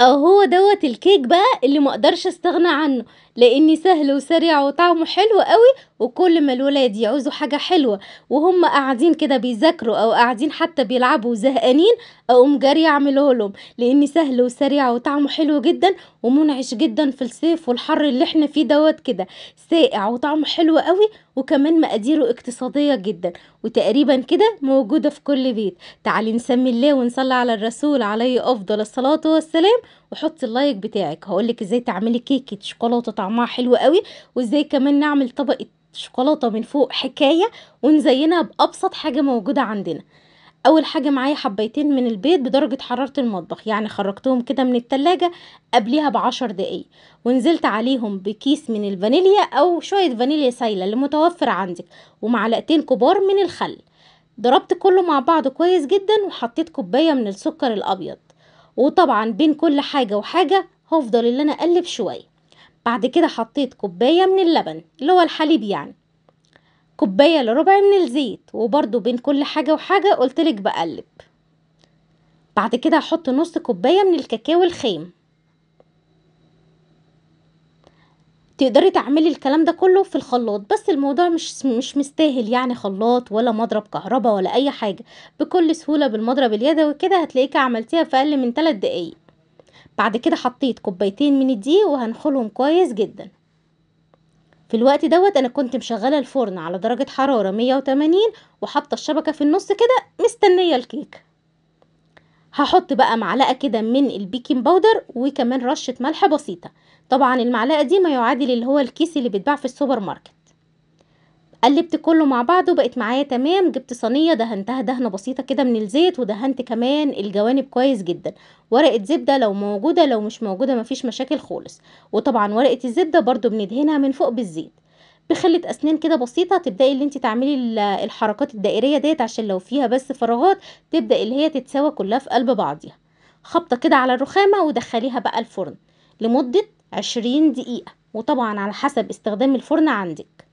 اهو دوت الكيك بقى اللي مقدرش استغنى عنه لاني سهل وسريع وطعمه حلو قوي وكل ما الولاد يعوزوا حاجة حلوة وهم قاعدين كده بيذاكروا أو قاعدين حتى بيلعبوا وزهقانين أقوم جارية أعمله لهم لأن سهل وسريع وطعمه حلو جدا ومنعش جدا في الصيف والحر اللي احنا فيه دوت كده ساقع وطعمه حلو قوي وكمان مقاديره اقتصادية جدا وتقريبا كده موجودة في كل بيت تعالي نسمي الله ونصلي على الرسول عليه أفضل الصلاة والسلام وحطي اللايك بتاعك هقولك ازاي تعملي كيكه شوكولاته طعمها حلو قوي وازاي كمان نعمل طبقه شوكولاته من فوق حكايه ونزينها بابسط حاجه موجوده عندنا اول حاجه معايا حبيتين من البيض بدرجه حراره المطبخ يعني خرجتهم كده من التلاجة قبليها بعشر دقايق ونزلت عليهم بكيس من الفانيليا او شويه فانيليا سايله اللي متوفر عندك ومعلقتين كبار من الخل ضربت كله مع بعض كويس جدا وحطيت كوبايه من السكر الابيض وطبعا بين كل حاجة وحاجة هفضل اللي انا اقلب شوية بعد كده حطيت كوباية من اللبن اللي هو الحليب يعني كوباية لربع من الزيت وبرده بين كل حاجة وحاجة قلتلك بقلب بعد كده هحط نص كوباية من الكاكاو الخام تقدري تعملي الكلام ده كله في الخلاط بس الموضوع مش مش مستاهل يعني خلاط ولا مضرب كهرباء ولا اي حاجه بكل سهوله بالمضرب اليدوي كده هتلاقيكي عملتيها في اقل من 3 دقايق بعد كده حطيت كوبايتين من الدقيق وهنخلهم كويس جدا في الوقت دوت انا كنت مشغله الفرن على درجه حراره 180 وحاطه الشبكه في النص كده مستنيه الكيكه هحط بقى معلقة كده من البيكنج باودر وكمان رشة ملح بسيطة طبعا المعلقة دي ما يعادل اللي هو الكيس اللي بيتباع في السوبر ماركت قلبت كله مع بعضه وبقت معايا تمام جبت صينية دهنتها دهنة بسيطة كده من الزيت ودهنت كمان الجوانب كويس جدا ورقة زبدة لو موجودة لو مش موجودة مفيش مشاكل خالص وطبعا ورقة الزبدة برضو بندهنها من فوق بالزيت بخله اسنان كده بسيطه تبداي اللي انت تعملي الحركات الدائريه ديت عشان لو فيها بس فراغات تبدا اللي هي تتساوى كلها في قلب بعضيها خبطه كده على الرخامه ودخليها بقى الفرن لمده 20 دقيقه وطبعا على حسب استخدام الفرن عندك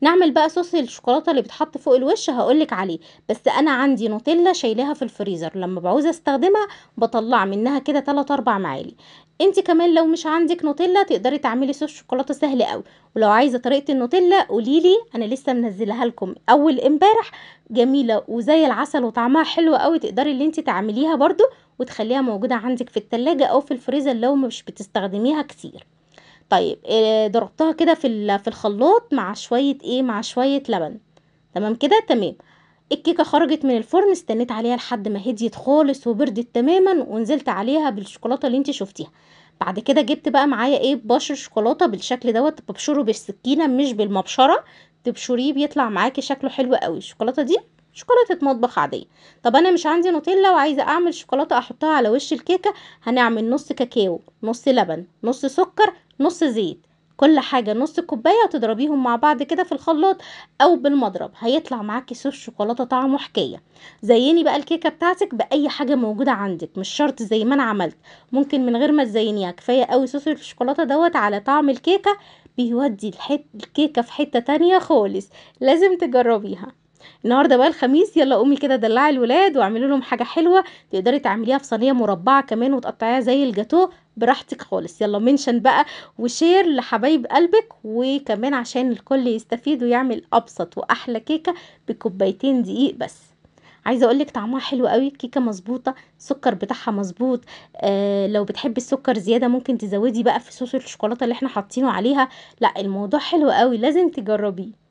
نعمل بقى صوص الشوكولاته اللي بيتحط فوق الوش هقولك عليه بس انا عندي نوتيلا شايلاها في الفريزر لما بعوز استخدمها بطلع منها كده 3 4 معالي انت كمان لو مش عندك نوتيلا تقدري تعملي صوص شوكولاته سهل قوي ولو عايزه طريقه النوتيلا قوليلي انا لسه منزلها لكم اول امبارح جميله وزي العسل وطعمها حلو قوي تقدري اللي انت تعمليها برده وتخليها موجوده عندك في التلاجة او في الفريزر لو مش بتستخدميها كتير طيب آه، ضربتها كده في في الخلاط مع شويه ايه مع شويه لبن تمام كده تمام الكيكه خرجت من الفرن استنيت عليها لحد ما هديت خالص وبردت تماما ونزلت عليها بالشوكولاته اللي انت شفتيها بعد كده جبت بقى معايا ايه بشر شوكولاته بالشكل دوت ببشره بالسكينه مش بالمبشره تبشريه بيطلع معاكي شكله حلو قوي الشوكولاته دي شوكولاته مطبخ عاديه طب انا مش عندي نوتيلا وعايزه اعمل شوكولاته احطها على وش الكيكه هنعمل نص كاكاو نص لبن نص سكر نص زيت كل حاجة نص كوباية تضربيهم مع بعض كده في الخلاط او بالمضرب هيطلع معاكي صوص شوكولاتة طعمه حكاية زيني بقى الكيكة بتاعتك بأي حاجة موجودة عندك مش شرط زي ما انا عملت ممكن من غير ما تزينيها كفاية قوي صوص الشوكولاتة دوت على طعم الكيكة بيودي الكيكة في حتة تانية خالص لازم تجربيها النهارده بقى الخميس يلا قومي كده دلعي الولاد واعملي لهم حاجه حلوه تقدري تعمليها في صينيه مربعه كمان وتقطعيها زي الجاتو براحتك خالص يلا منشن بقى وشير لحبايب قلبك وكمان عشان الكل يستفيد ويعمل ابسط واحلى كيكه بكوبايتين دقيق بس عايزه اقول لك طعمها حلو قوي كيكه مظبوطه السكر بتاعها مظبوط آه لو بتحبي السكر زياده ممكن تزودي بقى في صوص الشوكولاته اللي احنا حاطينه عليها لا الموضوع حلو قوي لازم تجربيه